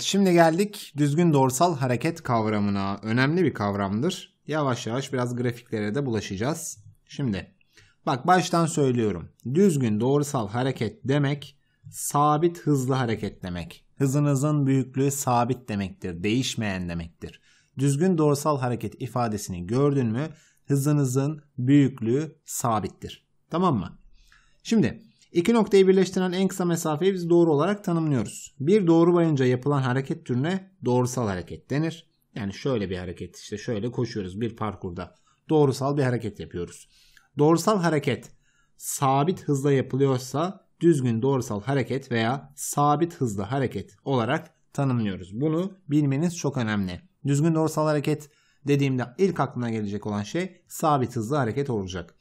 Evet şimdi geldik düzgün dorsal hareket kavramına. Önemli bir kavramdır. Yavaş yavaş biraz grafiklere de bulaşacağız. Şimdi bak baştan söylüyorum. Düzgün doğrusal hareket demek sabit hızlı hareket demek. Hızınızın büyüklüğü sabit demektir. Değişmeyen demektir. Düzgün doğrusal hareket ifadesini gördün mü hızınızın büyüklüğü sabittir. Tamam mı? Şimdi İki noktayı birleştiren en kısa mesafeyi biz doğru olarak tanımlıyoruz. Bir doğru boyunca yapılan hareket türüne doğrusal hareket denir. Yani şöyle bir hareket işte şöyle koşuyoruz bir parkurda. Doğrusal bir hareket yapıyoruz. Doğrusal hareket sabit hızla yapılıyorsa düzgün doğrusal hareket veya sabit hızlı hareket olarak tanımlıyoruz. Bunu bilmeniz çok önemli. Düzgün doğrusal hareket dediğimde ilk aklına gelecek olan şey sabit hızlı hareket olacak.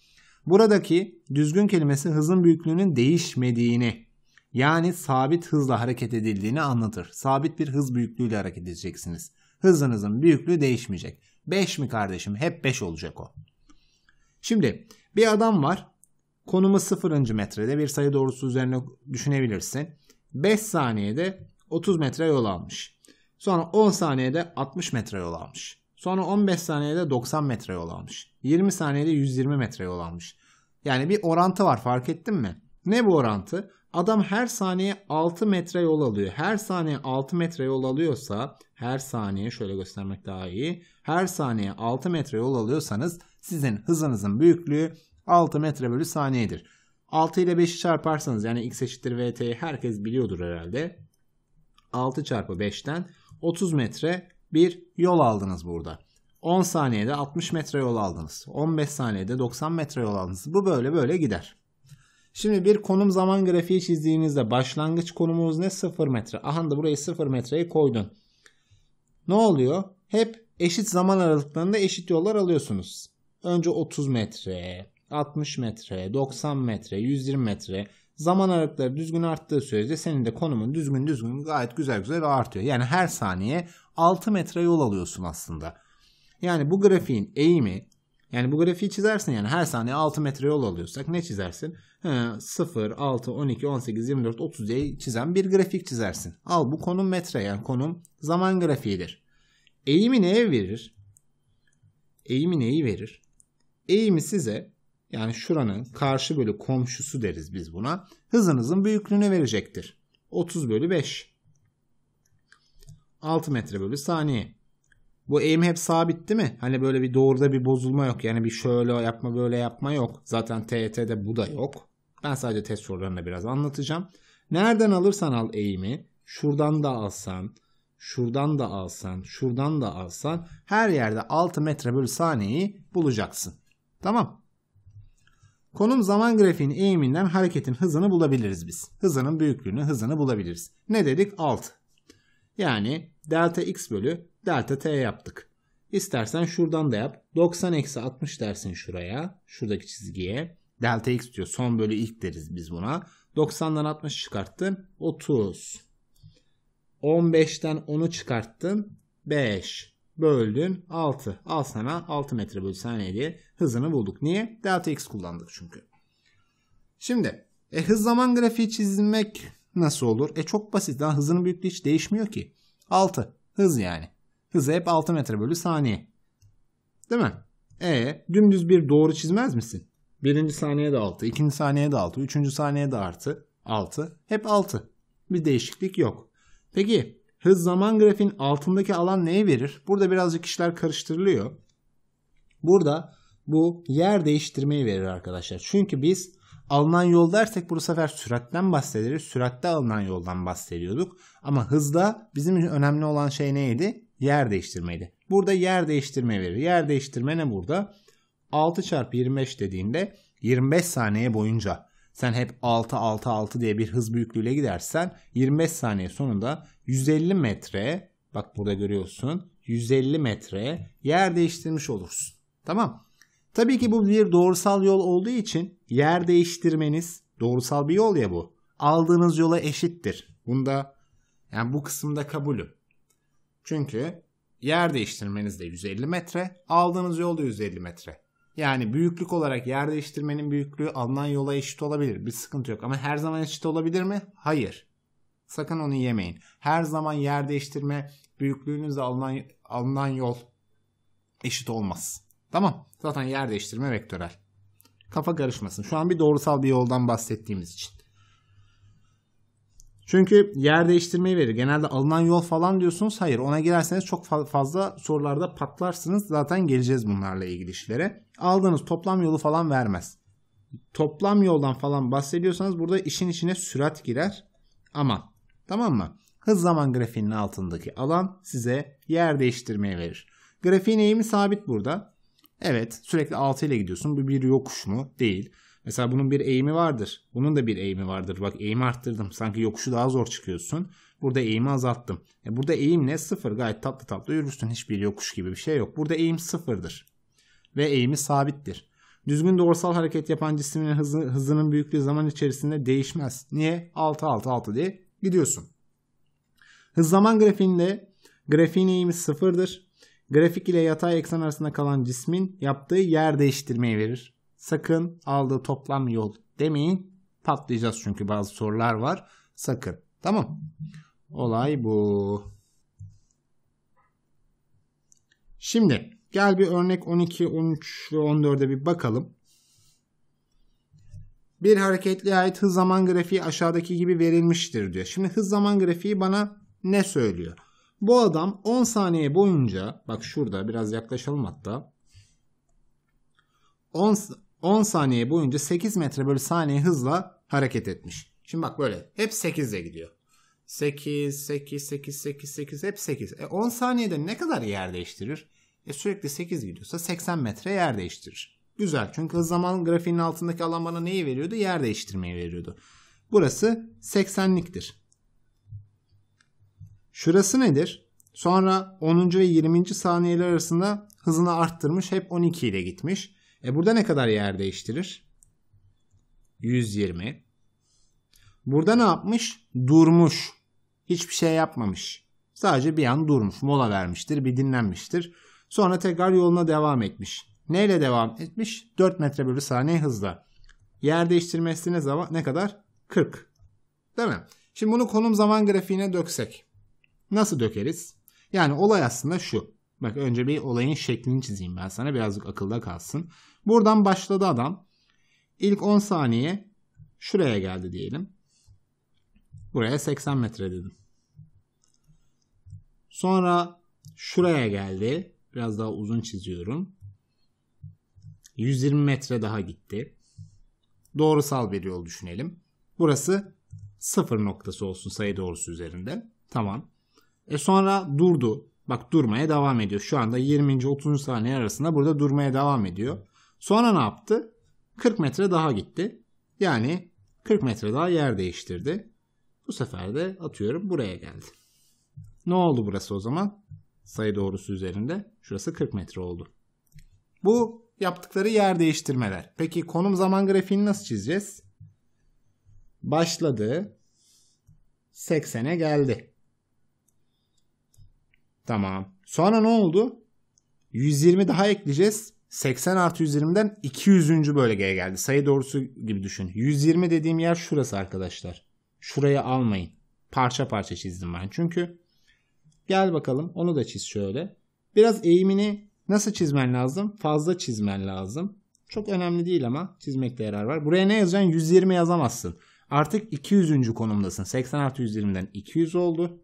Buradaki düzgün kelimesi hızın büyüklüğünün değişmediğini yani sabit hızla hareket edildiğini anlatır. Sabit bir hız büyüklüğüyle hareket edeceksiniz. Hızınızın büyüklüğü değişmeyecek. 5 mi kardeşim? Hep 5 olacak o. Şimdi bir adam var. Konumu 0. metrede bir sayı doğrusu üzerine düşünebilirsin. 5 saniyede 30 metre yol almış. Sonra 10 saniyede 60 metre yol almış. Sonra 15 saniyede 90 metre yol almış. 20 saniyede 120 metre yol almış. Yani bir orantı var fark ettin mi? Ne bu orantı? Adam her saniye 6 metre yol alıyor. Her saniye 6 metre yol alıyorsa her saniye şöyle göstermek daha iyi. Her saniye 6 metre yol alıyorsanız sizin hızınızın büyüklüğü 6 metre bölü saniyedir. 6 ile 5'i çarparsanız yani x eşittir vt'yi herkes biliyordur herhalde. 6 çarpı 5'ten 30 metre bir yol aldınız burada. 10 saniyede 60 metre yol aldınız. 15 saniyede 90 metre yol aldınız. Bu böyle böyle gider. Şimdi bir konum zaman grafiği çizdiğinizde başlangıç konumunuz ne? 0 metre. Aha da burayı 0 metreye koydun. Ne oluyor? Hep eşit zaman aralıklarında eşit yollar alıyorsunuz. Önce 30 metre, 60 metre, 90 metre, 120 metre. Zaman aralıkları düzgün arttığı sürece senin de konumun düzgün düzgün gayet güzel güzel artıyor. Yani her saniye 6 metre yol alıyorsun aslında. Yani bu grafiğin eğimi yani bu grafiği çizersin yani her saniye 6 metre yol alıyorsak ne çizersin? He, 0, 6, 12, 18, 24, 30 diye çizen bir grafik çizersin. Al bu konum metre yani konum zaman grafiğidir. Eğimi neye verir? Eğimi neyi verir? Eğimi size yani şuranın karşı bölü komşusu deriz biz buna. Hızınızın büyüklüğünü verecektir. 30 bölü 5. 6 metre bölü saniye. Bu eğim hep sabit değil mi? Hani böyle bir doğruda bir bozulma yok. Yani bir şöyle yapma böyle yapma yok. Zaten TET'de bu da yok. Ben sadece test sorularını biraz anlatacağım. Nereden alırsan al eğimi. Şuradan da alsan. Şuradan da alsan. Şuradan da alsan. Her yerde 6 metre bölü saniyeyi bulacaksın. Tamam. Konum zaman grafiğinin eğiminden hareketin hızını bulabiliriz biz. Hızının büyüklüğünü, hızını bulabiliriz. Ne dedik? 6. Yani delta x bölü delta t yaptık. İstersen şuradan da yap. 90 eksi 60 dersin şuraya. Şuradaki çizgiye. Delta x diyor. Son bölü ilk deriz biz buna. 90'dan 60 çıkarttın. 30. 15'ten 10'u çıkarttın. 5. Böldün. 6. Al sana 6 metre bölü saniye diye hızını bulduk. Niye? Delta x kullandık çünkü. Şimdi e, hız zaman grafiği çizmek nasıl olur? E çok basit. Daha hızının büyüklüğü hiç değişmiyor ki. 6. Hız yani. Hızı hep 6 metre bölü saniye. Değil mi? E dümdüz bir doğru çizmez misin? Birinci saniye de 6, ikinci saniye de 6, üçüncü saniye de artı 6. Hep 6. Bir değişiklik yok. Peki hız zaman grafiğin altındaki alan neyi verir? Burada birazcık işler karıştırılıyor. Burada bu yer değiştirmeyi verir arkadaşlar. Çünkü biz alınan yol dersek bu sefer süratten bahsederiz. Süratte alınan yoldan bahsediyorduk. Ama hızda bizim önemli olan şey neydi? yer değiştirmeydi. Burada yer değiştirme verir. Yer değiştirme ne burada? 6 çarpı 25 dediğinde 25 saniye boyunca sen hep 6 6 6 diye bir hız büyüklüğüyle gidersen 25 saniye sonunda 150 metre bak burada görüyorsun 150 metre yer değiştirmiş olursun. Tamam. Tabii ki bu bir doğrusal yol olduğu için yer değiştirmeniz doğrusal bir yol ya bu. Aldığınız yola eşittir. Bunda yani bu kısımda kabulüm. Çünkü yer değiştirmeniz de 150 metre, aldığınız yol da 150 metre. Yani büyüklük olarak yer değiştirmenin büyüklüğü alınan yola eşit olabilir. Bir sıkıntı yok ama her zaman eşit olabilir mi? Hayır. Sakın onu yemeyin. Her zaman yer değiştirme büyüklüğünüzle alınan, alınan yol eşit olmaz. Tamam. Zaten yer değiştirme vektörel. Kafa karışmasın. Şu an bir doğrusal bir yoldan bahsettiğimiz için. Çünkü yer değiştirmeyi verir. Genelde alınan yol falan diyorsunuz. Hayır ona girerseniz çok fazla sorularda patlarsınız. Zaten geleceğiz bunlarla ilgili işlere. Aldığınız toplam yolu falan vermez. Toplam yoldan falan bahsediyorsanız burada işin içine sürat girer. Ama tamam mı? Hız zaman grafiğinin altındaki alan size yer değiştirmeyi verir. Grafiğin eğimi sabit burada. Evet sürekli 6 ile gidiyorsun. Bu bir yokuş mu? Değil. Mesela bunun bir eğimi vardır. Bunun da bir eğimi vardır. Bak eğimi arttırdım. Sanki yokuşu daha zor çıkıyorsun. Burada eğimi azalttım. E burada eğim ne? Sıfır. Gayet tatlı tatlı yürürsün. Hiçbir yokuş gibi bir şey yok. Burada eğim sıfırdır. Ve eğimi sabittir. Düzgün doğrusal hareket yapan cismin hızı, hızının büyüklüğü zaman içerisinde değişmez. Niye? 6 6 6 diye gidiyorsun. Hız zaman grafiğinde grafiğin eğimi sıfırdır. Grafik ile yatay eksen arasında kalan cismin yaptığı yer değiştirmeyi verir. Sakın aldığı toplam yol demeyin. Patlayacağız çünkü bazı sorular var. Sakın. Tamam. Olay bu. Şimdi gel bir örnek 12, 13 ve 14'e bir bakalım. Bir hareketli ait hız zaman grafiği aşağıdaki gibi verilmiştir diyor. Şimdi hız zaman grafiği bana ne söylüyor? Bu adam 10 saniye boyunca bak şurada biraz yaklaşalım hatta. 10 10 saniye boyunca 8 metre bölü saniye hızla hareket etmiş. Şimdi bak böyle hep 8 ile gidiyor. 8, 8, 8, 8, 8 hep 8. E 10 saniyede ne kadar yer değiştirir? E sürekli 8 gidiyorsa 80 metre yer değiştirir. Güzel çünkü hız zaman grafiğinin altındaki alan bana neyi veriyordu? Yer değiştirmeyi veriyordu. Burası 80'liktir. Şurası nedir? Sonra 10. ve 20. saniyeler arasında hızını arttırmış hep 12 ile gitmiş. E burada ne kadar yer değiştirir? 120. Burada ne yapmış? Durmuş. Hiçbir şey yapmamış. Sadece bir an durmuş. Mola vermiştir. Bir dinlenmiştir. Sonra tekrar yoluna devam etmiş. Neyle devam etmiş? 4 metre bölü saniye hızla. Yer değiştirmesi ne zaman? Ne kadar? 40. Değil mi? Şimdi bunu konum zaman grafiğine döksek. Nasıl dökeriz? Yani olay aslında şu. Bak önce bir olayın şeklini çizeyim ben sana birazcık akılda kalsın. Buradan başladı adam. İlk 10 saniye şuraya geldi diyelim. Buraya 80 metre dedim. Sonra şuraya geldi. Biraz daha uzun çiziyorum. 120 metre daha gitti. Doğrusal bir yol düşünelim. Burası sıfır noktası olsun sayı doğrusu üzerinde. Tamam. E sonra durdu. Bak durmaya devam ediyor. Şu anda 20. 30. saniye arasında burada durmaya devam ediyor. Sonra ne yaptı? 40 metre daha gitti. Yani 40 metre daha yer değiştirdi. Bu sefer de atıyorum buraya geldi. Ne oldu burası o zaman? Sayı doğrusu üzerinde. Şurası 40 metre oldu. Bu yaptıkları yer değiştirmeler. Peki konum zaman grafiğini nasıl çizeceğiz? Başladı. 80'e geldi. Tamam. Sonra ne oldu? 120 daha ekleyeceğiz. 80 artı 120'den 200. bölgeye geldi. Sayı doğrusu gibi düşün. 120 dediğim yer şurası arkadaşlar. Şuraya almayın. Parça parça çizdim ben. Çünkü gel bakalım onu da çiz şöyle. Biraz eğimini nasıl çizmen lazım? Fazla çizmen lazım. Çok önemli değil ama çizmekte yarar var. Buraya ne yazacaksın? 120 yazamazsın. Artık 200. konumdasın. 80 artı 120'den 200 oldu.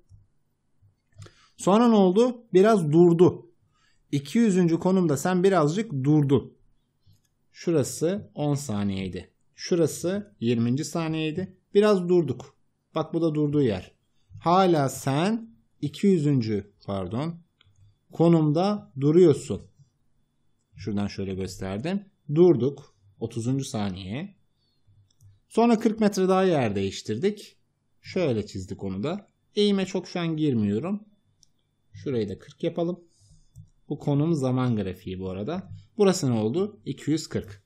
Sonra ne oldu? Biraz durdu. 200. konumda sen birazcık durdun. Şurası 10 saniyeydi. Şurası 20. saniyeydi. Biraz durduk. Bak bu da durduğu yer. Hala sen 200. pardon konumda duruyorsun. Şuradan şöyle gösterdim. Durduk. 30. saniye. Sonra 40 metre daha yer değiştirdik. Şöyle çizdik onu da. Eğime çok şu an girmiyorum. Şurayı da 40 yapalım. Bu konum zaman grafiği bu arada. Burası ne oldu? 240.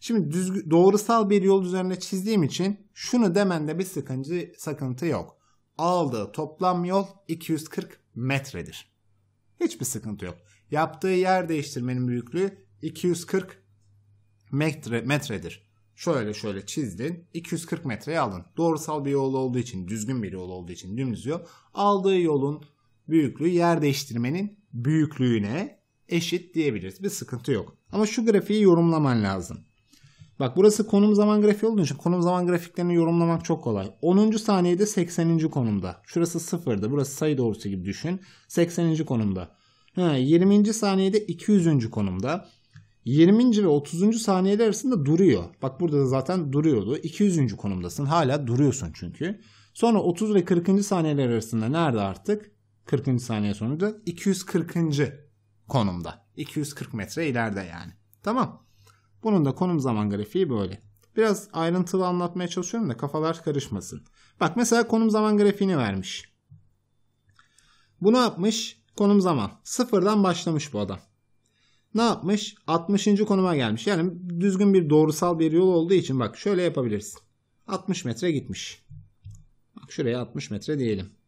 Şimdi düzgü, doğrusal bir yol üzerine çizdiğim için şunu demende bir sıkıntı, sakıntı yok. Aldığı toplam yol 240 metredir. Hiçbir sıkıntı yok. Yaptığı yer değiştirmenin büyüklüğü 240 metre, metredir. Şöyle şöyle çizdin. 240 metreye alın. Doğrusal bir yol olduğu için, düzgün bir yol olduğu için dümdüz yol. Aldığı yolun büyüklüğü yer değiştirmenin büyüklüğüne eşit diyebiliriz. Bir sıkıntı yok. Ama şu grafiği yorumlaman lazım. Bak burası konum zaman grafiği olduğu için konum zaman grafiklerini yorumlamak çok kolay. 10. saniyede 80. konumda. Şurası sıfırdı. Burası sayı doğrusu gibi düşün. 80. konumda. Ha, 20. saniyede 200. konumda. 20. ve 30. saniyeler arasında duruyor. Bak burada da zaten duruyordu. 200. konumdasın. Hala duruyorsun çünkü. Sonra 30 ve 40. saniyeler arasında nerede artık? 40. saniye sonunda 240. konumda. 240 metre ileride yani. Tamam. Bunun da konum zaman grafiği böyle. Biraz ayrıntılı anlatmaya çalışıyorum da kafalar karışmasın. Bak mesela konum zaman grafiğini vermiş. Bu ne yapmış? Konum zaman. Sıfırdan başlamış bu adam. Ne yapmış? 60. konuma gelmiş. Yani düzgün bir doğrusal bir yol olduğu için bak şöyle yapabilirsin. 60 metre gitmiş. Bak şuraya 60 metre diyelim.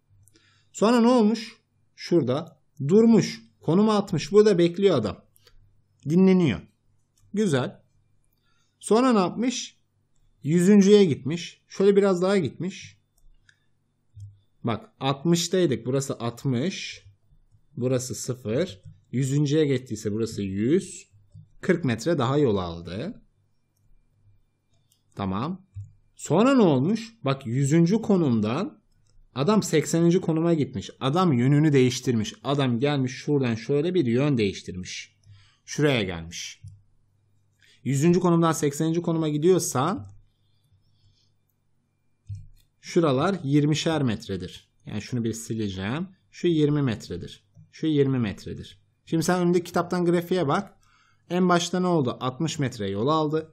Sonra ne olmuş? Şurada durmuş. Konuma atmış. Burada bekliyor adam. Dinleniyor. Güzel. Sonra ne yapmış? Yüzüncüye gitmiş. Şöyle biraz daha gitmiş. Bak 60'daydık. Burası 60. Burası 0. Yüzüncüye gittiyse burası 100. 40 metre daha yol aldı. Tamam. Sonra ne olmuş? Bak 100. konumdan Adam 80. konuma gitmiş. Adam yönünü değiştirmiş. Adam gelmiş şuradan şöyle bir yön değiştirmiş. Şuraya gelmiş. 100. konumdan 80. konuma gidiyorsan, şuralar 20'şer metredir. Yani şunu bir sileceğim. Şu 20 metredir. Şu 20 metredir. Şimdi sen önünde kitaptan grafiğe bak. En başta ne oldu? 60 metre yol aldı.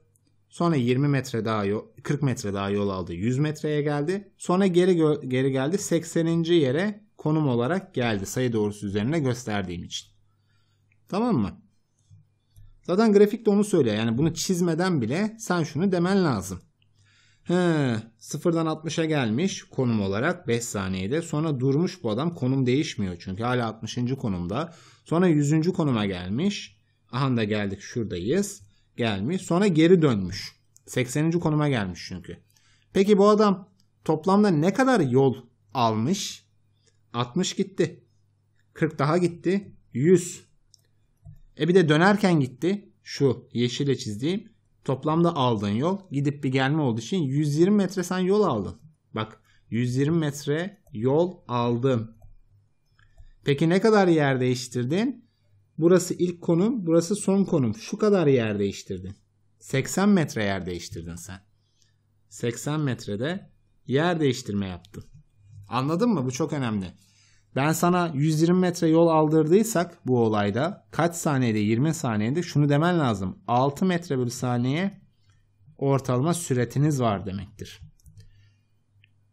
Sonra 20 metre daha yol, 40 metre daha yol aldı. 100 metreye geldi. Sonra geri geri geldi. 80. yere konum olarak geldi. Sayı doğrusu üzerine gösterdiğim için. Tamam mı? Zaten grafik de onu söylüyor. Yani bunu çizmeden bile sen şunu demen lazım. He, sıfırdan 60'a gelmiş konum olarak 5 saniyede. Sonra durmuş bu adam. Konum değişmiyor çünkü hala 60. konumda. Sonra 100. konuma gelmiş. Aha da geldik şuradayız gelmiş. Sonra geri dönmüş. 80. konuma gelmiş çünkü. Peki bu adam toplamda ne kadar yol almış? 60 gitti. 40 daha gitti. 100. E bir de dönerken gitti. Şu yeşile çizdiğim. Toplamda aldığın yol gidip bir gelme olduğu için 120 metre sen yol aldın. Bak 120 metre yol aldın. Peki ne kadar yer değiştirdin? Burası ilk konum, burası son konum. Şu kadar yer değiştirdin. 80 metre yer değiştirdin sen. 80 metrede yer değiştirme yaptın. Anladın mı? Bu çok önemli. Ben sana 120 metre yol aldırdıysak bu olayda kaç saniyede 20 saniyede şunu demen lazım. 6 metre bir saniye ortalama süretiniz var demektir.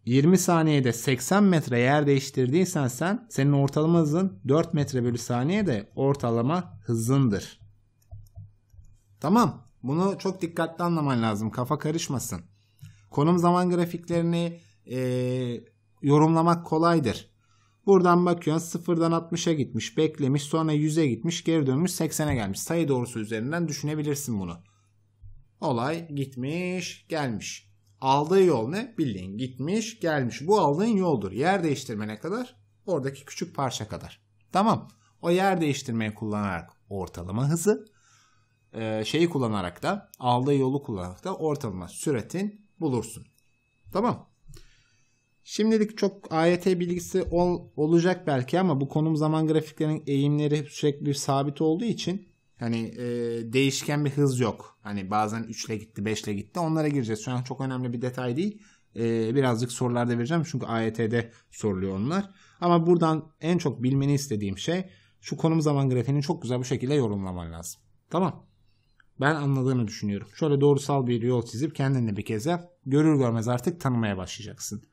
20 saniyede 80 metre yer değiştirdiysen sen senin ortalama hızın 4 metre bölü saniye de ortalama hızındır. Tamam. Bunu çok dikkatli anlaman lazım. Kafa karışmasın. Konum zaman grafiklerini e, yorumlamak kolaydır. Buradan bakıyorsun 0'dan 60'a gitmiş, beklemiş, sonra 100'e gitmiş, geri dönmüş 80'e gelmiş. Sayı doğrusu üzerinden düşünebilirsin bunu. Olay gitmiş, gelmiş. Aldığı yol ne? Bildiğin gitmiş gelmiş. Bu aldığın yoldur. Yer değiştirmene kadar oradaki küçük parça kadar. Tamam. O yer değiştirmeyi kullanarak ortalama hızı e, şeyi kullanarak da aldığı yolu kullanarak da ortalama süratin bulursun. Tamam. Şimdilik çok AYT bilgisi ol, olacak belki ama bu konum zaman grafiklerinin eğimleri sürekli sabit olduğu için yani e, değişken bir hız yok. Hani bazen 3 ile gitti 5 ile gitti onlara gireceğiz. Şu an çok önemli bir detay değil. E, birazcık sorularda vereceğim çünkü AYT'de e soruluyor onlar. Ama buradan en çok bilmeni istediğim şey şu konum zaman grafiğini çok güzel bu şekilde yorumlaman lazım. Tamam. Ben anladığını düşünüyorum. Şöyle doğrusal bir yol çizip kendinle bir kez yap. Görür görmez artık tanımaya başlayacaksın.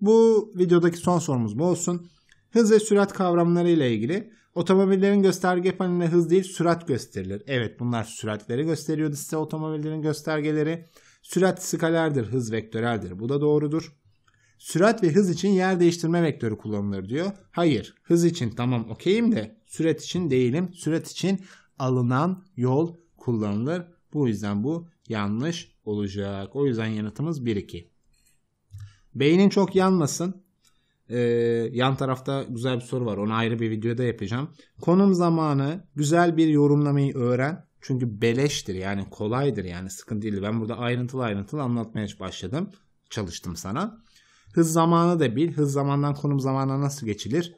Bu videodaki son sorumuz bu olsun. Hız ve sürat kavramları ile ilgili Otomobillerin gösterge paneline hız değil sürat gösterilir. Evet bunlar süratleri gösteriyordu size otomobillerin göstergeleri. Sürat skalerdir, hız vektöreldir. Bu da doğrudur. Sürat ve hız için yer değiştirme vektörü kullanılır diyor. Hayır hız için tamam okeyim de sürat için değilim. Sürat için alınan yol kullanılır. Bu yüzden bu yanlış olacak. O yüzden yanıtımız 1-2. Beynin çok yanmasın. Ee, yan tarafta güzel bir soru var. Onu ayrı bir videoda yapacağım. Konum zamanı güzel bir yorumlamayı öğren. Çünkü beleştir yani kolaydır yani sıkıntı değil. Ben burada ayrıntılı ayrıntılı anlatmaya başladım. Çalıştım sana. Hız zamanı da bil. Hız zamandan konum zamana nasıl geçilir?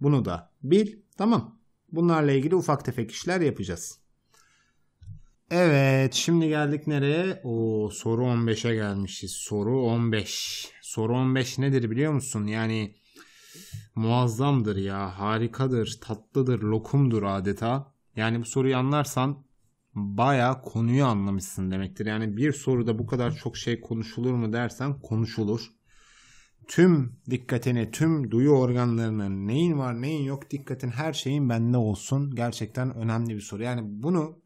Bunu da bil. Tamam. Bunlarla ilgili ufak tefek işler yapacağız. Evet şimdi geldik nereye? O soru 15'e gelmişiz. Soru 15. Soru 15 nedir biliyor musun? Yani muazzamdır ya, harikadır, tatlıdır, lokumdur adeta. Yani bu soruyu anlarsan baya konuyu anlamışsın demektir. Yani bir soruda bu kadar çok şey konuşulur mu dersen konuşulur. Tüm dikkatini, tüm duyu organlarının neyin var neyin yok dikkatin her şeyin bende olsun. Gerçekten önemli bir soru. Yani bunu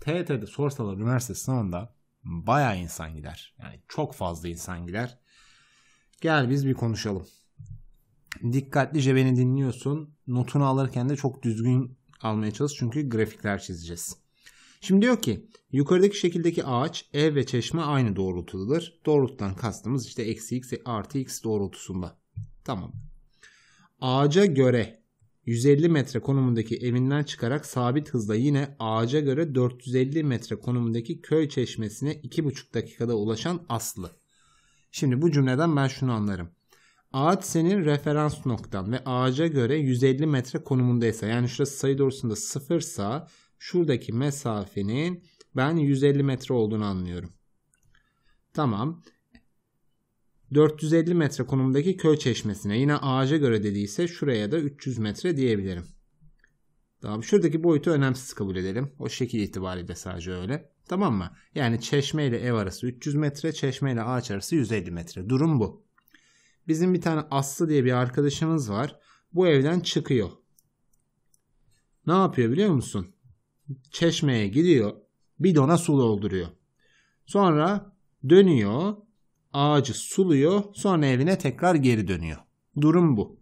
TET'de sorsalar üniversite sınavında baya insan gider. Yani çok fazla insan gider. Gel biz bir konuşalım. Dikkatlice beni dinliyorsun. Notunu alırken de çok düzgün almaya çalış çünkü grafikler çizeceğiz. Şimdi diyor ki yukarıdaki şekildeki ağaç, ev ve çeşme aynı doğrultudadır. Doğrultudan kastımız işte eksi x artı x doğrultusunda. Tamam. Ağaca göre 150 metre konumundaki evinden çıkarak sabit hızla yine ağaca göre 450 metre konumundaki köy çeşmesine 2,5 dakikada ulaşan Aslı. Şimdi bu cümleden ben şunu anlarım. Ağaç senin referans noktan ve ağaca göre 150 metre konumundaysa yani şurası sayı doğrusunda sıfırsa şuradaki mesafenin ben 150 metre olduğunu anlıyorum. Tamam. 450 metre konumdaki köy çeşmesine yine ağaca göre dediyse şuraya da 300 metre diyebilirim. Tamam şuradaki boyutu önemsiz kabul edelim. O şekil itibariyle sadece öyle. Tamam mı? Yani Çeşme ile ev arası 300 metre, Çeşme ile ağaç arası 150 metre. Durum bu. Bizim bir tane Aslı diye bir arkadaşımız var. Bu evden çıkıyor. Ne yapıyor biliyor musun? Çeşmeye gidiyor. Bidona su dolduruyor. Sonra dönüyor. Ağacı suluyor. Sonra evine tekrar geri dönüyor. Durum bu.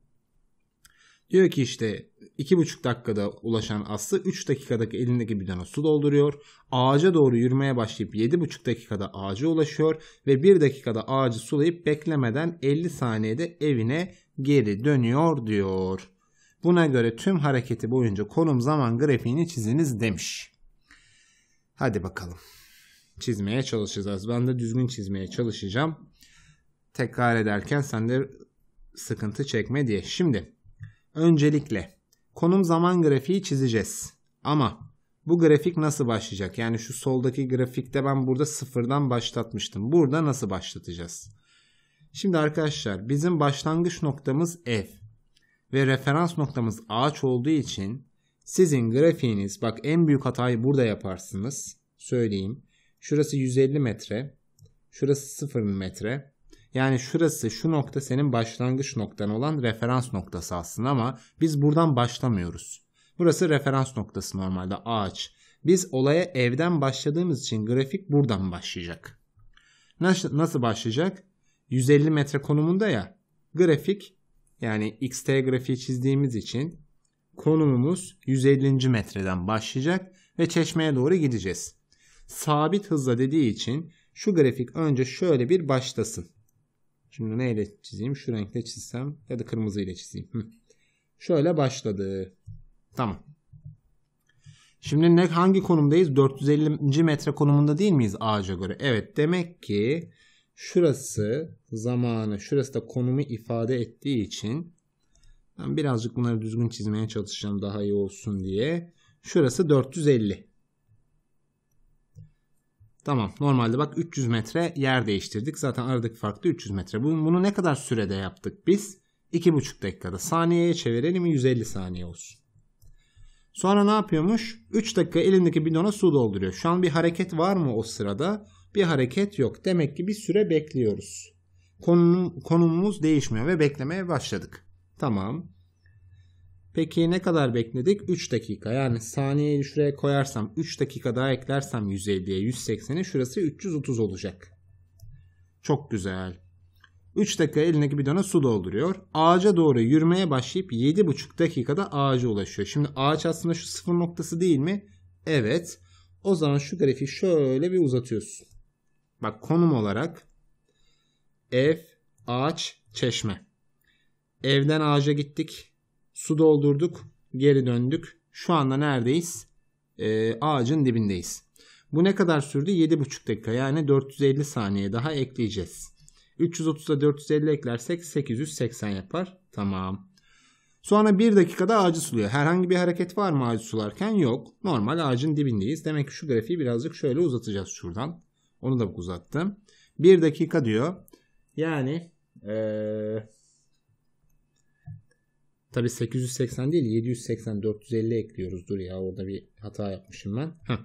Diyor ki işte 2,5 dakikada ulaşan Aslı 3 dakikadaki elindeki bidona su dolduruyor. Ağaca doğru yürümeye başlayıp 7,5 dakikada ağaca ulaşıyor ve 1 dakikada ağacı sulayıp beklemeden 50 saniyede evine geri dönüyor diyor. Buna göre tüm hareketi boyunca konum zaman grafiğini çiziniz demiş. Hadi bakalım. Çizmeye çalışacağız. Ben de düzgün çizmeye çalışacağım. Tekrar ederken sen de sıkıntı çekme diye. Şimdi Öncelikle konum zaman grafiği çizeceğiz. Ama bu grafik nasıl başlayacak? Yani şu soldaki grafikte ben burada sıfırdan başlatmıştım. Burada nasıl başlatacağız? Şimdi arkadaşlar bizim başlangıç noktamız F ve referans noktamız ağaç olduğu için sizin grafiğiniz bak en büyük hatayı burada yaparsınız. Söyleyeyim. Şurası 150 metre. Şurası 0 metre. Yani şurası şu nokta senin başlangıç noktan olan referans noktası aslında ama biz buradan başlamıyoruz. Burası referans noktası normalde ağaç. Biz olaya evden başladığımız için grafik buradan başlayacak. Nasıl, nasıl başlayacak? 150 metre konumunda ya grafik yani XT grafiği çizdiğimiz için konumumuz 150. metreden başlayacak ve çeşmeye doğru gideceğiz. Sabit hızla dediği için şu grafik önce şöyle bir başlasın. Şimdi neyle çizeyim? Şu renkle çizsem ya da kırmızı ile çizeyim. Şöyle başladı. Tamam. Şimdi ne hangi konumdayız? 450. metre konumunda değil miyiz ağaca göre? Evet demek ki şurası zamanı, şurası da konumu ifade ettiği için ben birazcık bunları düzgün çizmeye çalışacağım daha iyi olsun diye. Şurası 450. Tamam normalde bak 300 metre yer değiştirdik. Zaten aradaki fark da 300 metre. Bunu ne kadar sürede yaptık biz? 2,5 dakikada. Saniyeye çevirelim 150 saniye olsun. Sonra ne yapıyormuş? 3 dakika elindeki bidona su dolduruyor. Şu an bir hareket var mı o sırada? Bir hareket yok. Demek ki bir süre bekliyoruz. Konum, konumumuz değişmiyor ve beklemeye başladık. Tamam. Peki ne kadar bekledik? 3 dakika. Yani saniyeyi şuraya koyarsam 3 dakika daha eklersem 150'ye 180'e şurası 330 olacak. Çok güzel. 3 dakika elindeki bidona su dolduruyor. Ağaca doğru yürümeye başlayıp 7,5 dakikada ağaca ulaşıyor. Şimdi ağaç aslında şu sıfır noktası değil mi? Evet. O zaman şu grafiği şöyle bir uzatıyorsun. Bak konum olarak ev, ağaç, çeşme. Evden ağaca gittik. Su doldurduk. Geri döndük. Şu anda neredeyiz? Ee, ağacın dibindeyiz. Bu ne kadar sürdü? 7,5 dakika yani 450 saniye daha ekleyeceğiz. 330'da 450 eklersek 880 yapar. Tamam. Sonra 1 dakikada ağacı suluyor. Herhangi bir hareket var mı ağacı sularken? Yok. Normal ağacın dibindeyiz. Demek ki şu grafiği birazcık şöyle uzatacağız şuradan. Onu da uzattım. 1 dakika diyor. Yani ee, Tabi 880 değil 780 450 ekliyoruz. Dur ya orada bir hata yapmışım ben. Heh.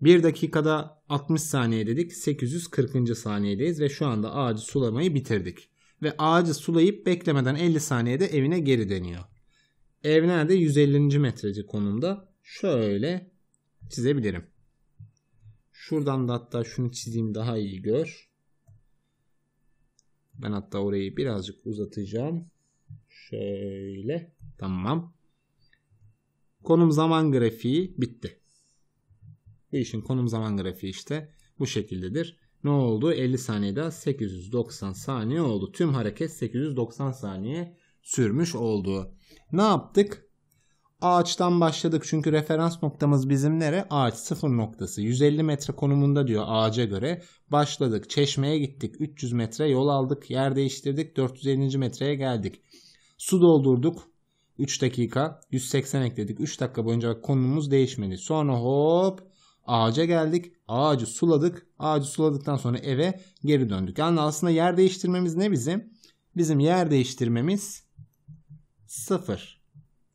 1 dakikada 60 saniye dedik. 840. saniyedeyiz ve şu anda ağacı sulamayı bitirdik. Ve ağacı sulayıp beklemeden 50 saniyede evine geri dönüyor. Ev nerede? 150. metreci konumda. Şöyle çizebilirim. Şuradan da hatta şunu çizeyim daha iyi gör. Ben hatta orayı birazcık uzatacağım. Şöyle. Tamam. Konum zaman grafiği bitti. Bu işin konum zaman grafiği işte bu şekildedir. Ne oldu? 50 saniyede 890 saniye oldu. Tüm hareket 890 saniye sürmüş oldu. Ne yaptık? Ağaçtan başladık çünkü referans noktamız bizim nere? Ağaç sıfır noktası. 150 metre konumunda diyor ağaca göre. Başladık. Çeşmeye gittik. 300 metre yol aldık. Yer değiştirdik. 450. metreye geldik. Su doldurduk. 3 dakika 180 ekledik. 3 dakika boyunca konumuz değişmedi. Sonra hop ağaca geldik. Ağacı suladık. Ağacı suladıktan sonra eve geri döndük. Yani aslında yer değiştirmemiz ne bizim? Bizim yer değiştirmemiz sıfır.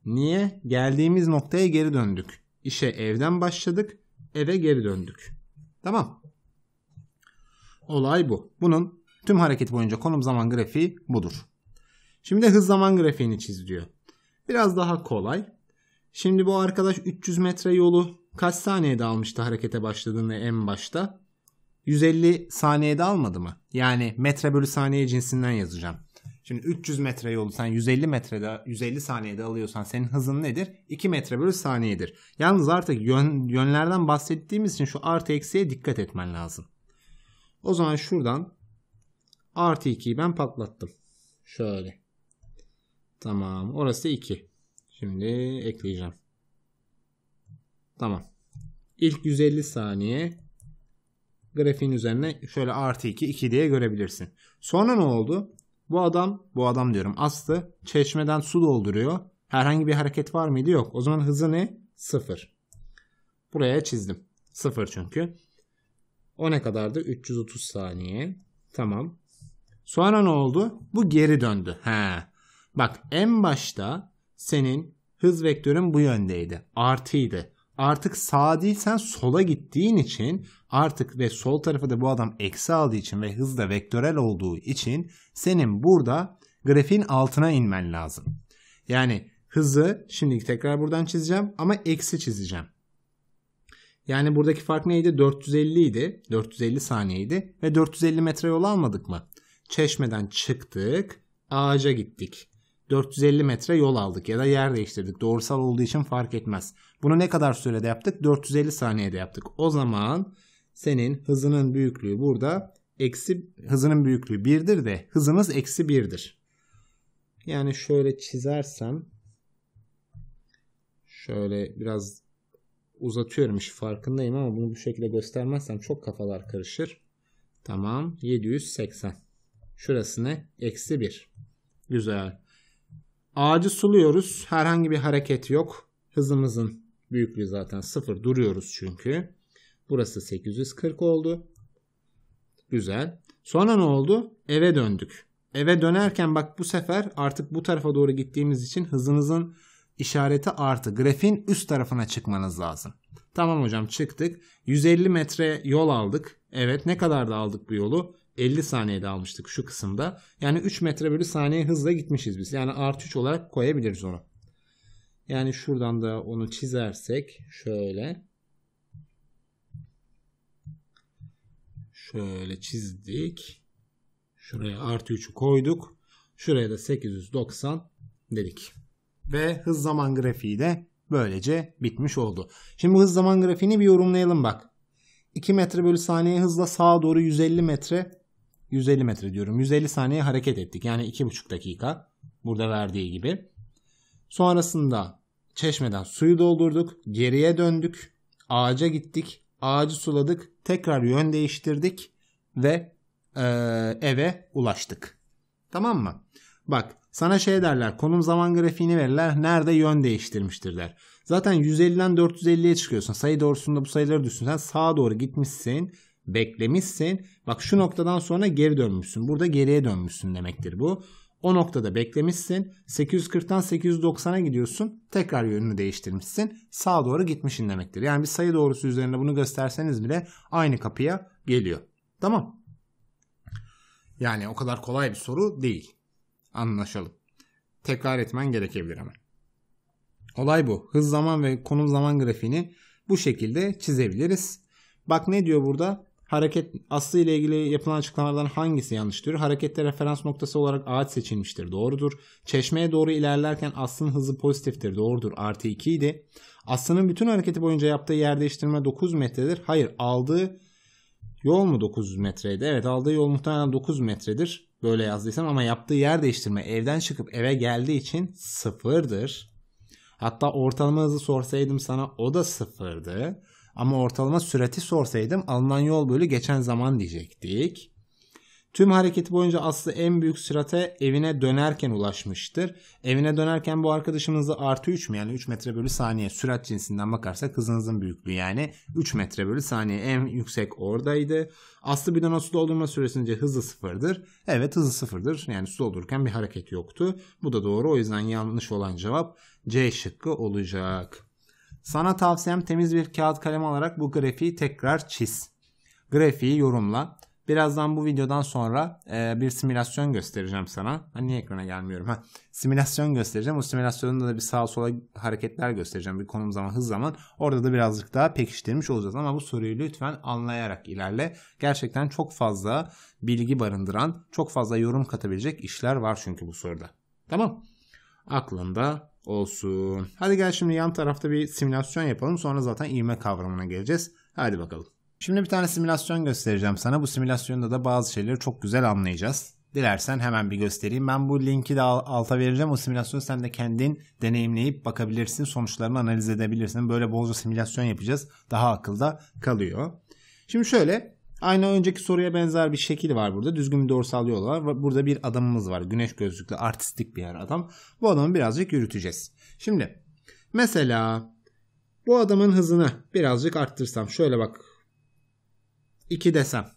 Niye? Geldiğimiz noktaya geri döndük. İşe evden başladık. Eve geri döndük. Tamam. Olay bu. Bunun tüm hareket boyunca konum zaman grafiği budur. Şimdi hız zaman grafiğini çiz diyor. Biraz daha kolay. Şimdi bu arkadaş 300 metre yolu kaç saniyede almıştı harekete başladığını en başta? 150 saniyede almadı mı? Yani metre bölü saniye cinsinden yazacağım. Şimdi 300 metre yolu sen 150 metrede 150 saniyede alıyorsan senin hızın nedir? 2 metre bölü saniyedir. Yalnız artık yön, yönlerden bahsettiğimiz için şu artı eksiye dikkat etmen lazım. O zaman şuradan artı 2'yi ben patlattım. Şöyle. Tamam. Orası 2. Şimdi ekleyeceğim. Tamam. İlk 150 saniye grafiğin üzerine şöyle artı 2 2 diye görebilirsin. Sonra ne oldu? Bu adam bu adam diyorum astı. Çeşmeden su dolduruyor. Herhangi bir hareket var mıydı? Yok. O zaman hızı ne? 0. Buraya çizdim. 0 çünkü. O ne kadardı? 330 saniye. Tamam. Sonra ne oldu? Bu geri döndü. He. Bak en başta senin hız vektörün bu yöndeydi. Artıydı. Artık sağ değil sen sola gittiğin için artık ve sol tarafı da bu adam eksi aldığı için ve hız da vektörel olduğu için senin burada grafiğin altına inmen lazım. Yani hızı şimdi tekrar buradan çizeceğim ama eksi çizeceğim. Yani buradaki fark neydi? 450 idi. 450 saniyeydi ve 450 metre yol almadık mı? Çeşmeden çıktık, ağaca gittik. 450 metre yol aldık ya da yer değiştirdik. Doğrusal olduğu için fark etmez. Bunu ne kadar sürede yaptık? 450 saniyede yaptık. O zaman senin hızının büyüklüğü burada eksi hızının büyüklüğü 1'dir de hızınız eksi 1'dir. Yani şöyle çizersem şöyle biraz uzatıyorum işi farkındayım ama bunu bu şekilde göstermezsem çok kafalar karışır. Tamam 780. Şurası ne? Eksi 1. Güzel. Ağacı suluyoruz. Herhangi bir hareket yok. Hızımızın büyüklüğü zaten sıfır Duruyoruz çünkü. Burası 840 oldu. Güzel. Sonra ne oldu? Eve döndük. Eve dönerken bak bu sefer artık bu tarafa doğru gittiğimiz için hızınızın işareti artı. Grafin üst tarafına çıkmanız lazım. Tamam hocam çıktık. 150 metre yol aldık. Evet ne kadar da aldık bu yolu? 50 saniyede almıştık şu kısımda. Yani 3 metre bölü saniye hızla gitmişiz biz. Yani artı 3 olarak koyabiliriz onu. Yani şuradan da onu çizersek şöyle. Şöyle çizdik. Şuraya artı 3'ü koyduk. Şuraya da 890 dedik. Ve hız zaman grafiği de böylece bitmiş oldu. Şimdi hız zaman grafiğini bir yorumlayalım bak. 2 metre bölü saniye hızla sağa doğru 150 metre 150 metre diyorum. 150 saniye hareket ettik. Yani 2,5 dakika. Burada verdiği gibi. Sonrasında çeşmeden suyu doldurduk. Geriye döndük. Ağaca gittik. Ağacı suladık. Tekrar yön değiştirdik. Ve e, eve ulaştık. Tamam mı? Bak sana şey derler konum zaman grafiğini verirler nerede yön değiştirmiştir der. Zaten 150'den 450'ye çıkıyorsun sayı doğrusunda bu sayıları düşünsen sağa doğru gitmişsin beklemişsin. Bak şu noktadan sonra geri dönmüşsün. Burada geriye dönmüşsün demektir bu. O noktada beklemişsin. 840'tan 890'a gidiyorsun. Tekrar yönünü değiştirmişsin. Sağa doğru gitmişin demektir. Yani bir sayı doğrusu üzerinde bunu gösterseniz bile aynı kapıya geliyor. Tamam. Yani o kadar kolay bir soru değil. Anlaşalım. Tekrar etmen gerekebilir ama. Olay bu. Hız zaman ve konum zaman grafiğini bu şekilde çizebiliriz. Bak ne diyor burada? Hareket aslı ile ilgili yapılan açıklamalardan hangisi yanlıştır? Harekette referans noktası olarak ağaç seçilmiştir. Doğrudur. Çeşmeye doğru ilerlerken aslın hızı pozitiftir. Doğrudur. Artı 2 idi. Aslının bütün hareketi boyunca yaptığı yer değiştirme 9 metredir. Hayır aldığı yol mu 900 metreydi? Evet aldığı yol muhtemelen 9 metredir. Böyle yazdıysam ama yaptığı yer değiştirme evden çıkıp eve geldiği için sıfırdır. Hatta ortalama hızı sorsaydım sana o da sıfırdı. Ama ortalama sürati sorsaydım alınan yol bölü geçen zaman diyecektik. Tüm hareketi boyunca Aslı en büyük sürate evine dönerken ulaşmıştır. Evine dönerken bu arkadaşımız artı 3 mü yani 3 metre bölü saniye sürat cinsinden bakarsak hızınızın büyüklüğü yani 3 metre bölü saniye en yüksek oradaydı. Aslı bir bidona su doldurma süresince hızı sıfırdır. Evet hızı sıfırdır yani su doldururken bir hareket yoktu. Bu da doğru o yüzden yanlış olan cevap C şıkkı olacak. Sana tavsiyem temiz bir kağıt kalem alarak bu grafiği tekrar çiz. Grafiği yorumla. Birazdan bu videodan sonra e, bir simülasyon göstereceğim sana. Hani niye ekrana gelmiyorum? Ha, simülasyon göstereceğim. O simülasyonda da bir sağa sola hareketler göstereceğim. Bir konum zaman hız zaman. Orada da birazcık daha pekiştirmiş olacağız. Ama bu soruyu lütfen anlayarak ilerle. Gerçekten çok fazla bilgi barındıran, çok fazla yorum katabilecek işler var çünkü bu soruda. Tamam. Aklında olsun. Hadi gel şimdi yan tarafta bir simülasyon yapalım. Sonra zaten ivme kavramına geleceğiz. Hadi bakalım. Şimdi bir tane simülasyon göstereceğim sana. Bu simülasyonda da bazı şeyleri çok güzel anlayacağız. Dilersen hemen bir göstereyim. Ben bu linki de alta vereceğim. O simülasyonu sen de kendin deneyimleyip bakabilirsin. Sonuçlarını analiz edebilirsin. Böyle bolca simülasyon yapacağız. Daha akılda kalıyor. Şimdi şöyle Aynı önceki soruya benzer bir şekil var burada. Düzgün bir dorsal yol var. Burada bir adamımız var. Güneş gözlüklü artistik bir adam. Bu adamı birazcık yürüteceğiz. Şimdi mesela bu adamın hızını birazcık arttırsam. Şöyle bak 2 desem.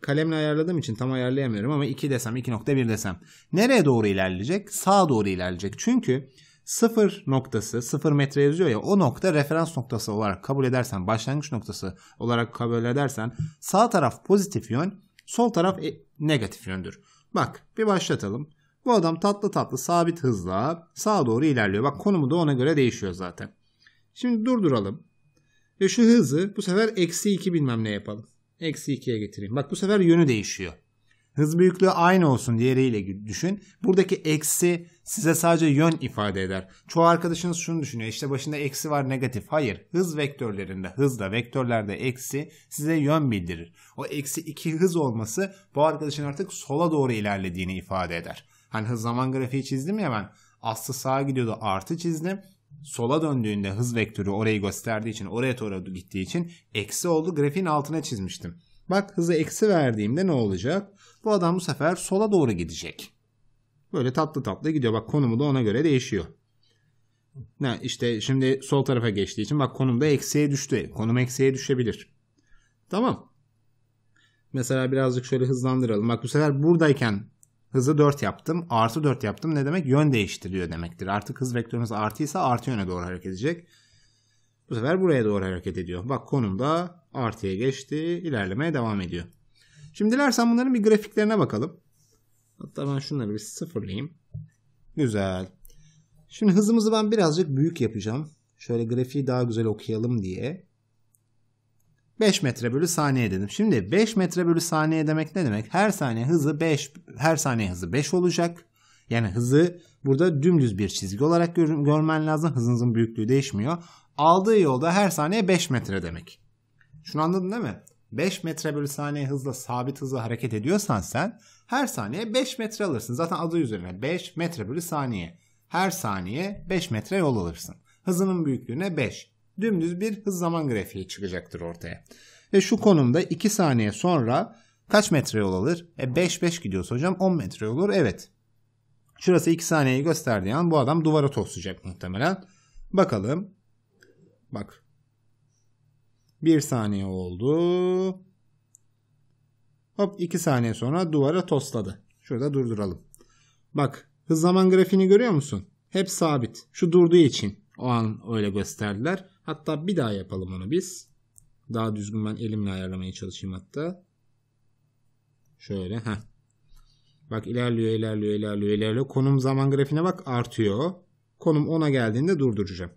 Kalemle ayarladığım için tam ayarlayamıyorum ama 2 desem 2.1 desem. Nereye doğru ilerleyecek? Sağa doğru ilerleyecek. Çünkü sıfır noktası, sıfır metre yazıyor ya o nokta referans noktası olarak kabul edersen, başlangıç noktası olarak kabul edersen sağ taraf pozitif yön, sol taraf e, negatif yöndür. Bak bir başlatalım. Bu adam tatlı tatlı sabit hızla sağa doğru ilerliyor. Bak konumu da ona göre değişiyor zaten. Şimdi durduralım. Ve şu hızı bu sefer eksi 2 bilmem ne yapalım. Eksi 2'ye getireyim. Bak bu sefer yönü değişiyor. Hız büyüklüğü aynı olsun diğeriyle düşün. Buradaki eksi size sadece yön ifade eder. Çoğu arkadaşınız şunu düşünüyor. İşte başında eksi var negatif. Hayır. Hız vektörlerinde hızla vektörlerde eksi size yön bildirir. O eksi 2 hız olması bu arkadaşın artık sola doğru ilerlediğini ifade eder. Hani hız zaman grafiği çizdim ya ben. Aslı sağa gidiyordu artı çizdim sola döndüğünde hız vektörü orayı gösterdiği için oraya doğru gittiği için eksi oldu grafiğin altına çizmiştim. Bak hızı eksi verdiğimde ne olacak? Bu adam bu sefer sola doğru gidecek. Böyle tatlı tatlı gidiyor. Bak konumu da ona göre değişiyor. Ne işte şimdi sol tarafa geçtiği için bak konumda eksiye düştü. Konum eksiye düşebilir. Tamam. Mesela birazcık şöyle hızlandıralım. Bak bu sefer buradayken hızı 4 yaptım. Artı 4 yaptım. Ne demek? Yön değiştiriyor demektir. Artık hız vektörümüz artıysa artı yöne doğru hareket edecek. Bu sefer buraya doğru hareket ediyor. Bak konumda artıya geçti. İlerlemeye devam ediyor. Şimdi dilersen bunların bir grafiklerine bakalım. Hatta ben şunları bir sıfırlayayım. Güzel. Şimdi hızımızı ben birazcık büyük yapacağım. Şöyle grafiği daha güzel okuyalım diye. 5 metre bölü saniye dedim. Şimdi 5 metre bölü saniye demek ne demek? Her saniye hızı 5, her saniye hızı 5 olacak. Yani hızı burada dümdüz bir çizgi olarak gör, görmen lazım. Hızınızın büyüklüğü değişmiyor. Aldığı yolda her saniye 5 metre demek. Şunu anladın değil mi? 5 metre bölü saniye hızla sabit hızla hareket ediyorsan sen her saniye 5 metre alırsın. Zaten adı üzerine 5 metre bölü saniye. Her saniye 5 metre yol alırsın. Hızının büyüklüğüne 5. Dümdüz bir hız zaman grafiği çıkacaktır ortaya. Ve şu konumda 2 saniye sonra kaç metre yol alır? E 5 5 gidiyorsa hocam 10 metre olur. Evet. Şurası 2 saniyeyi gösterdiği an bu adam duvara toslayacak muhtemelen. Bakalım. Bak 1 saniye oldu. Hop 2 saniye sonra duvara tosladı. Şurada durduralım. Bak hız zaman grafiğini görüyor musun? Hep sabit. Şu durduğu için o an öyle gösterdiler. Hatta bir daha yapalım onu biz. Daha düzgün ben elimle ayarlamaya çalışayım hatta. Şöyle. ha. Bak ilerliyor ilerliyor ilerliyor ilerliyor. Konum zaman grafiğine bak artıyor. Konum 10'a geldiğinde durduracağım.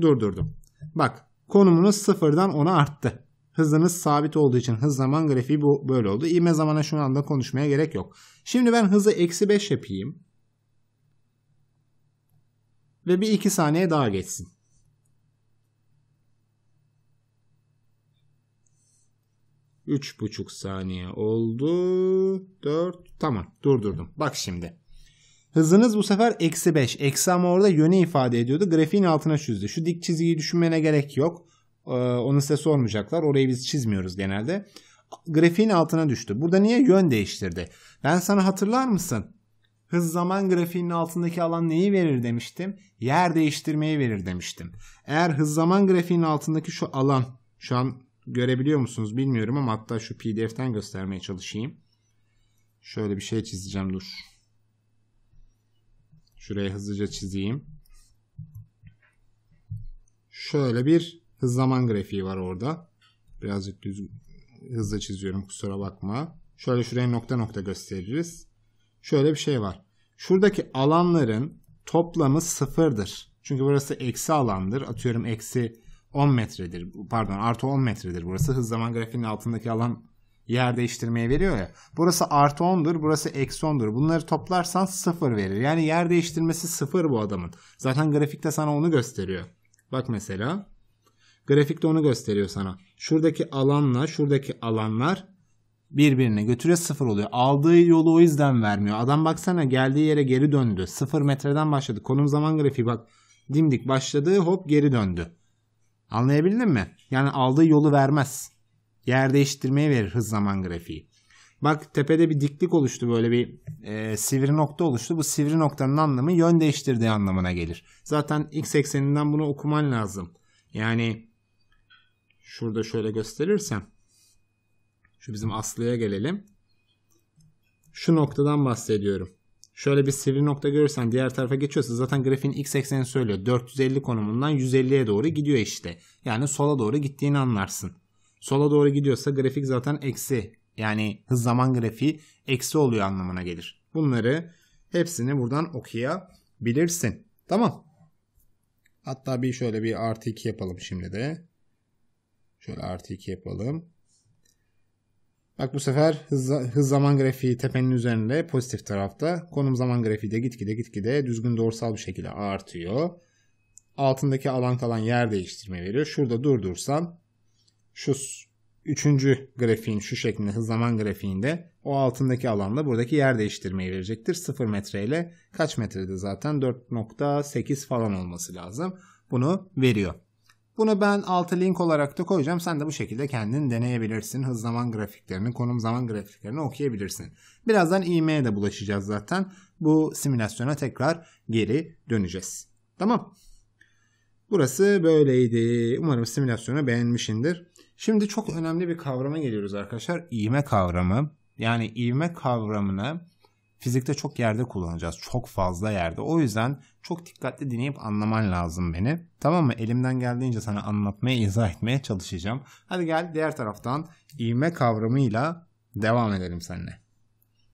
Durdurdum. Bak konumunuz sıfırdan ona arttı. Hızınız sabit olduğu için hız zaman grafiği bu böyle oldu. İme zamana şu anda konuşmaya gerek yok. Şimdi ben hızı eksi 5 yapayım. Ve bir 2 saniye daha geçsin. Üç buçuk saniye oldu. Dört. Tamam durdurdum. Bak şimdi. Hızınız bu sefer eksi 5. Eksi ama orada yönü ifade ediyordu. Grafiğin altına çizdi. Şu dik çizgiyi düşünmene gerek yok. Ee, onu size sormayacaklar. Orayı biz çizmiyoruz genelde. Grafiğin altına düştü. Burada niye yön değiştirdi? Ben sana hatırlar mısın? Hız zaman grafiğinin altındaki alan neyi verir demiştim? Yer değiştirmeyi verir demiştim. Eğer hız zaman grafiğinin altındaki şu alan şu an görebiliyor musunuz bilmiyorum ama hatta şu PDF'ten göstermeye çalışayım. Şöyle bir şey çizeceğim dur. Şuraya hızlıca çizeyim. Şöyle bir hız zaman grafiği var orada. Birazcık düz hızlı çiziyorum kusura bakma. Şöyle şuraya nokta nokta gösteririz. Şöyle bir şey var. Şuradaki alanların toplamı sıfırdır. Çünkü burası eksi alandır. Atıyorum eksi 10 metredir. Pardon artı 10 metredir. Burası hız zaman grafiğinin altındaki alan yer değiştirmeye veriyor ya. Burası artı 10'dur burası eksi 10'dur. Bunları toplarsan 0 verir. Yani yer değiştirmesi 0 bu adamın. Zaten grafikte sana onu gösteriyor. Bak mesela. Grafikte onu gösteriyor sana. Şuradaki alanla şuradaki alanlar birbirine götürüyor sıfır oluyor. Aldığı yolu o yüzden vermiyor. Adam baksana geldiği yere geri döndü. Sıfır metreden başladı. Konum zaman grafiği bak dimdik başladı hop geri döndü. Anlayabildin mi? Yani aldığı yolu vermez yer değiştirmeye verir hız zaman grafiği. Bak tepede bir diklik oluştu böyle bir e, sivri nokta oluştu. Bu sivri noktanın anlamı yön değiştirdiği anlamına gelir. Zaten x ekseninden bunu okuman lazım. Yani şurada şöyle gösterirsem şu bizim Aslı'ya gelelim. Şu noktadan bahsediyorum. Şöyle bir sivri nokta görürsen diğer tarafa geçiyorsa zaten grafiğin x ekseni söylüyor. 450 konumundan 150'ye doğru gidiyor işte. Yani sola doğru gittiğini anlarsın sola doğru gidiyorsa grafik zaten eksi yani hız zaman grafiği eksi oluyor anlamına gelir. Bunları hepsini buradan okuyabilirsin. Tamam. Hatta bir şöyle bir artı 2 yapalım şimdi de. Şöyle artı 2 yapalım. Bak bu sefer hız, hız zaman grafiği tepenin üzerinde pozitif tarafta. Konum zaman grafiği de gitgide gitgide düzgün doğrusal bir şekilde artıyor. Altındaki alan kalan yer değiştirme veriyor. Şurada durdursam şu üçüncü grafiğin şu şeklinde hız zaman grafiğinde o altındaki alanla buradaki yer değiştirmeyi verecektir. 0 metre ile kaç metrede zaten 4.8 falan olması lazım. Bunu veriyor. Bunu ben altı link olarak da koyacağım. Sen de bu şekilde kendin deneyebilirsin. Hız zaman grafiklerini, konum zaman grafiklerini okuyabilirsin. Birazdan IM'ye de bulaşacağız zaten. Bu simülasyona tekrar geri döneceğiz. Tamam. Burası böyleydi. Umarım simülasyonu beğenmişindir. Şimdi çok önemli bir kavrama geliyoruz arkadaşlar. İğme kavramı. Yani ivme kavramını fizikte çok yerde kullanacağız. Çok fazla yerde. O yüzden çok dikkatli dinleyip anlaman lazım beni. Tamam mı? Elimden geldiğince sana anlatmaya, izah etmeye çalışacağım. Hadi gel diğer taraftan ivme kavramıyla devam edelim seninle.